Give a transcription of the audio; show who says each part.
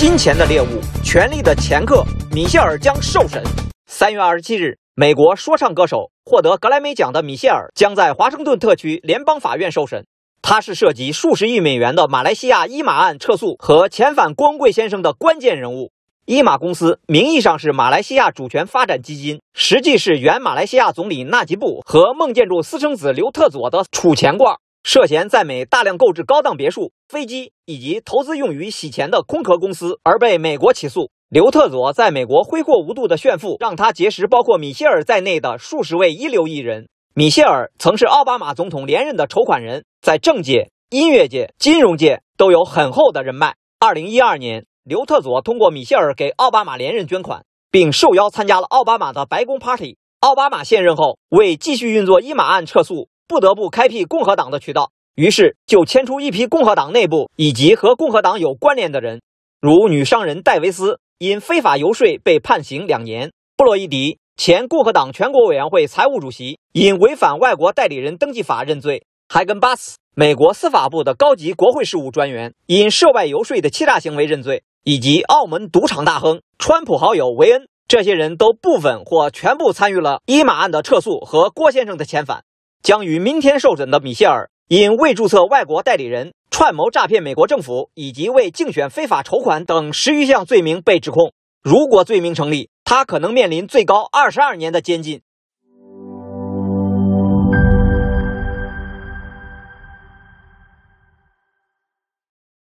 Speaker 1: 金钱的猎物，权力的前客，米歇尔将受审。三月二十七日，美国说唱歌手获得格莱美奖的米歇尔将在华盛顿特区联邦法院受审。他是涉及数十亿美元的马来西亚伊马案撤诉和遣返光棍先生的关键人物。伊马公司名义上是马来西亚主权发展基金，实际是原马来西亚总理纳吉布和孟建柱私生子刘特佐的储钱罐。涉嫌在美大量购置高档别墅、飞机以及投资用于洗钱的空壳公司，而被美国起诉。刘特佐在美国挥霍无度的炫富，让他结识包括米歇尔在内的数十位一流艺人。米歇尔曾是奥巴马总统连任的筹款人，在政界、音乐界、金融界都有很厚的人脉。2012年，刘特佐通过米歇尔给奥巴马连任捐款，并受邀参加了奥巴马的白宫 party。奥巴马现任后为继续运作伊玛案撤诉。不得不开辟共和党的渠道，于是就牵出一批共和党内部以及和共和党有关联的人，如女商人戴维斯因非法游说被判刑两年；布洛伊迪前共和党全国委员会财务主席因违反外国代理人登记法认罪；还跟巴斯美国司法部的高级国会事务专员因涉外游说的欺诈行为认罪；以及澳门赌场大亨、川普好友维恩，这些人都部分或全部参与了伊马案的撤诉和郭先生的遣返。将于明天受审的米歇尔，因未注册外国代理人、串谋诈骗美国政府以及为竞选非法筹款等十余项罪名被指控。如果罪名成立，他可能面临最高二十二年的监禁。